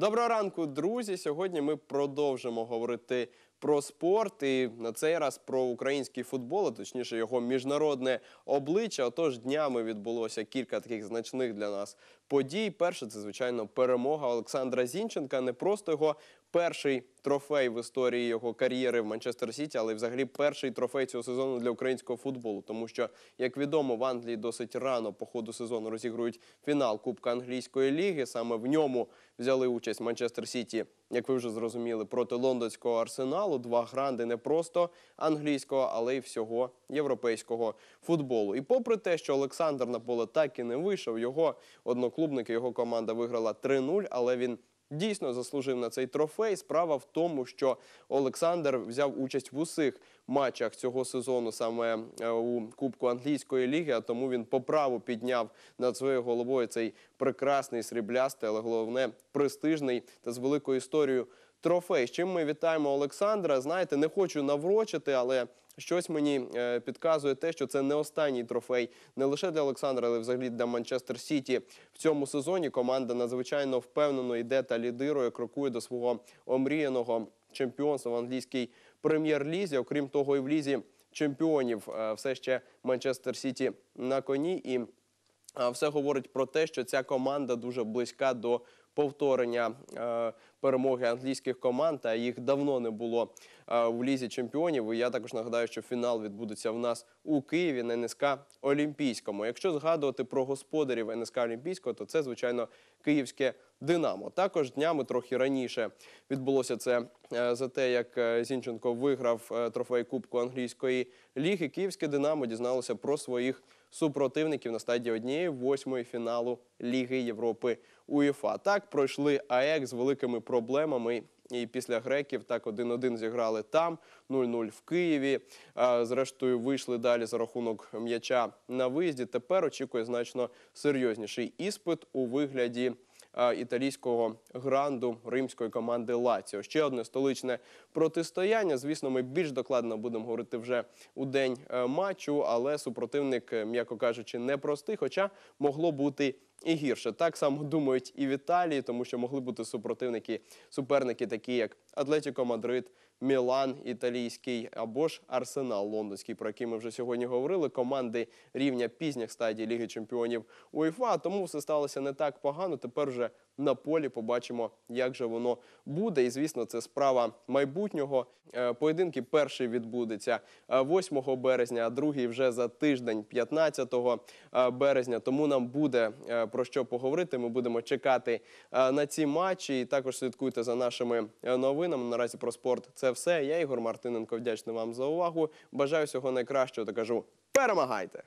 Доброго ранку, друзі! Сьогодні ми продовжимо говорити про спорт і на цей раз про український футбол, а точніше його міжнародне обличчя. Отож, днями відбулося кілька таких значних для нас подій. Перше, це звичайно перемога Олександра Зінченка, не просто його. Перший трофей в історії його кар'єри в Манчестер Сіті, але взагалі перший трофей цього сезону для українського футболу. Тому що, як відомо, в Англії досить рано по ходу сезону розігрують фінал Кубка англійської ліги. Саме в ньому взяли участь Манчестер Сіті як ви вже зрозуміли, проти лондонського арсеналу два гранди не просто англійського, але й всього європейського футболу. І попри те, що Олександр на поле так і не вийшов, його одноклубники, його команда виграла 3-0, але він дійсно заслужив на цей трофей. Справа в тому, що Олександр взяв участь в усіх матчах цього сезону саме е, у Кубку англійської ліги. А тому він по праву підняв над своєю головою цей прекрасний сріблястий, але головне престижний та з великою історією трофей. З чим ми вітаємо Олександра. Знаєте, не хочу наврочити, але щось мені е, підказує те, що це не останній трофей не лише для Олександра, але взагалі для Манчестер Сіті. В цьому сезоні команда надзвичайно впевнено йде та лідирує, крокує до свого омріяного чемпіонства в англійській прем'єр-лізі. Окрім того, і в лізі чемпіонів е, все ще Манчестер Сіті на коні і. Все говорить про те, що ця команда дуже близька до повторення е, перемоги англійських команд. А їх давно не було е, в лізі чемпіонів. І Я також нагадаю, що фінал відбудеться в нас у Києві на НСК Олімпійському. Якщо згадувати про господарів НСК Олімпійського, то це звичайно київське. Динамо також днями трохи раніше відбулося це е, за те, як Зінченко виграв трофей Кубку англійської ліги. Київське Динамо дізналося про своїх супротивників на стадії однієї восьмої фіналу Ліги Європи УЄФА. Так пройшли АЕК з великими проблемами. І після греків так 1-1 зіграли там, 0-0 в Києві. Зрештою, вийшли далі за рахунок м'яча на виїзді. Тепер очікує значно серйозніший іспит у вигляді. Е, італійського гранду римської команди Лаціо. Ще одне столичне протистояння. Звісно, ми більш докладно будемо говорити вже у день е, матчу, але супротивник, е, м'яко кажучи, непростий, хоча могло бути. І гірше так само думають і в Італії, тому що могли бути супротивники, суперники, такі як Атлетіко Мадрид, Мілан, Італійський або ж Арсенал Лондонський, про який ми вже сьогодні говорили. Команди рівня пізніх стадій Ліги Чемпіонів УЄФА. Тому все сталося не так погано. Тепер вже на полі побачимо, як же воно буде. І звісно, це справа майбутнього. Е, поєдинки перший відбудеться 8 е, березня, а другий вже за тиждень, 15 е, березня. Тому нам буде про що поговорити. Ми будемо чекати на ці матчі. І також слідкуйте за нашими новинами. Наразі про спорт це все. Я Ігор Мартиненко вдячний вам за увагу. Бажаю всього найкращого та кажу перемагайте.